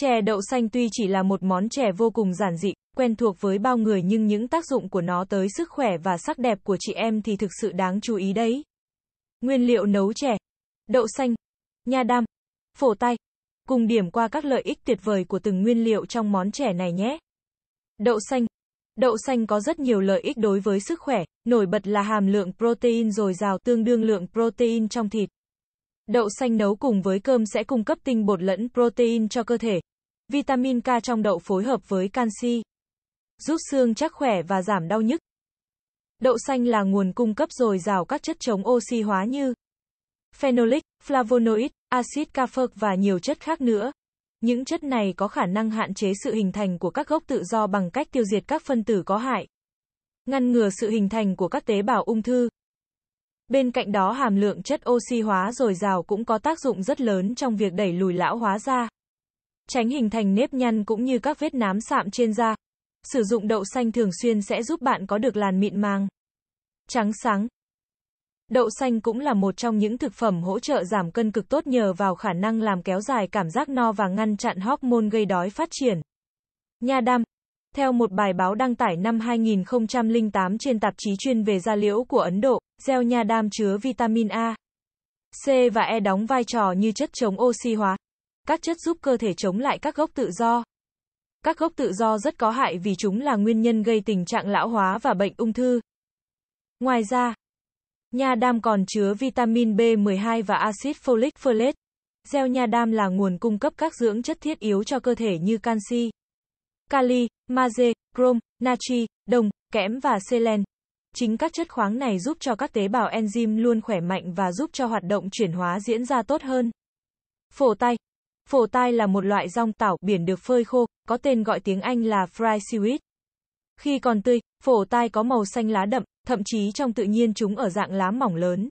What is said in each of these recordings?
Chè đậu xanh tuy chỉ là một món chè vô cùng giản dị, quen thuộc với bao người nhưng những tác dụng của nó tới sức khỏe và sắc đẹp của chị em thì thực sự đáng chú ý đấy. Nguyên liệu nấu chè, đậu xanh, nha đam, phổ tay, cùng điểm qua các lợi ích tuyệt vời của từng nguyên liệu trong món chè này nhé. Đậu xanh Đậu xanh có rất nhiều lợi ích đối với sức khỏe, nổi bật là hàm lượng protein dồi dào tương đương lượng protein trong thịt, Đậu xanh nấu cùng với cơm sẽ cung cấp tinh bột lẫn protein cho cơ thể. Vitamin K trong đậu phối hợp với canxi, giúp xương chắc khỏe và giảm đau nhức. Đậu xanh là nguồn cung cấp dồi dào các chất chống oxy hóa như phenolic, flavonoid, axit caffeic và nhiều chất khác nữa. Những chất này có khả năng hạn chế sự hình thành của các gốc tự do bằng cách tiêu diệt các phân tử có hại, ngăn ngừa sự hình thành của các tế bào ung thư. Bên cạnh đó hàm lượng chất oxy hóa dồi dào cũng có tác dụng rất lớn trong việc đẩy lùi lão hóa da. Tránh hình thành nếp nhăn cũng như các vết nám sạm trên da. Sử dụng đậu xanh thường xuyên sẽ giúp bạn có được làn mịn màng, trắng sáng. Đậu xanh cũng là một trong những thực phẩm hỗ trợ giảm cân cực tốt nhờ vào khả năng làm kéo dài cảm giác no và ngăn chặn hormone gây đói phát triển. Nha đam theo một bài báo đăng tải năm 2008 trên tạp chí chuyên về da liễu của Ấn Độ, gieo nha đam chứa vitamin A, C và E đóng vai trò như chất chống oxy hóa, các chất giúp cơ thể chống lại các gốc tự do. Các gốc tự do rất có hại vì chúng là nguyên nhân gây tình trạng lão hóa và bệnh ung thư. Ngoài ra, nha đam còn chứa vitamin B12 và axit folic folate. Gieo nha đam là nguồn cung cấp các dưỡng chất thiết yếu cho cơ thể như canxi, kali, magie, chrome, natri, đồng, kẽm và selen. Chính các chất khoáng này giúp cho các tế bào enzyme luôn khỏe mạnh và giúp cho hoạt động chuyển hóa diễn ra tốt hơn. Phổ tai Phổ tai là một loại rong tảo biển được phơi khô, có tên gọi tiếng Anh là fry seaweed. Khi còn tươi, phổ tai có màu xanh lá đậm, thậm chí trong tự nhiên chúng ở dạng lá mỏng lớn.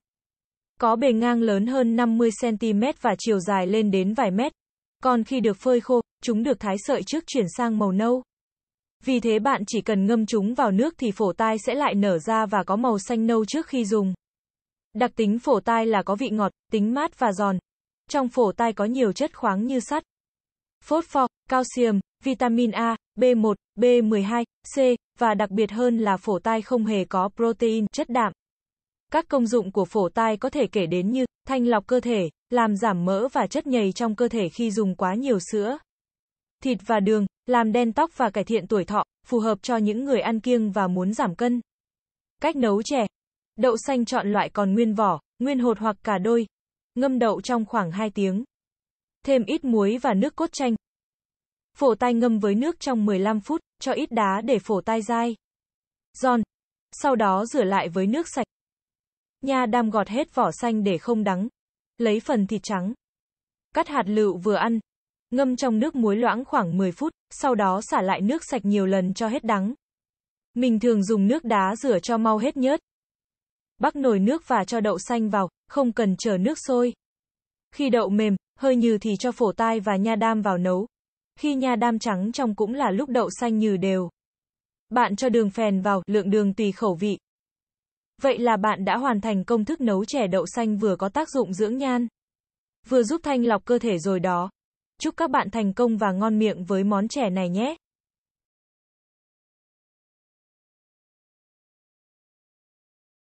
Có bề ngang lớn hơn 50cm và chiều dài lên đến vài mét. Còn khi được phơi khô, chúng được thái sợi trước chuyển sang màu nâu. Vì thế bạn chỉ cần ngâm chúng vào nước thì phổ tai sẽ lại nở ra và có màu xanh nâu trước khi dùng. Đặc tính phổ tai là có vị ngọt, tính mát và giòn. Trong phổ tai có nhiều chất khoáng như sắt, phốt pho, calcium, vitamin A, B1, B12, C, và đặc biệt hơn là phổ tai không hề có protein, chất đạm. Các công dụng của phổ tai có thể kể đến như thanh lọc cơ thể, làm giảm mỡ và chất nhầy trong cơ thể khi dùng quá nhiều sữa, thịt và đường, làm đen tóc và cải thiện tuổi thọ, phù hợp cho những người ăn kiêng và muốn giảm cân. Cách nấu chè. Đậu xanh chọn loại còn nguyên vỏ, nguyên hột hoặc cả đôi. Ngâm đậu trong khoảng 2 tiếng. Thêm ít muối và nước cốt chanh. Phổ tai ngâm với nước trong 15 phút, cho ít đá để phổ tai dai. Giòn. Sau đó rửa lại với nước sạch. Nha đam gọt hết vỏ xanh để không đắng. Lấy phần thịt trắng. Cắt hạt lựu vừa ăn, ngâm trong nước muối loãng khoảng 10 phút, sau đó xả lại nước sạch nhiều lần cho hết đắng. Mình thường dùng nước đá rửa cho mau hết nhớt. Bắc nồi nước và cho đậu xanh vào, không cần chờ nước sôi. Khi đậu mềm, hơi nhừ thì cho phổ tai và nha đam vào nấu. Khi nha đam trắng trong cũng là lúc đậu xanh nhừ đều. Bạn cho đường phèn vào, lượng đường tùy khẩu vị. Vậy là bạn đã hoàn thành công thức nấu chè đậu xanh vừa có tác dụng dưỡng nhan, vừa giúp thanh lọc cơ thể rồi đó. Chúc các bạn thành công và ngon miệng với món chè này nhé!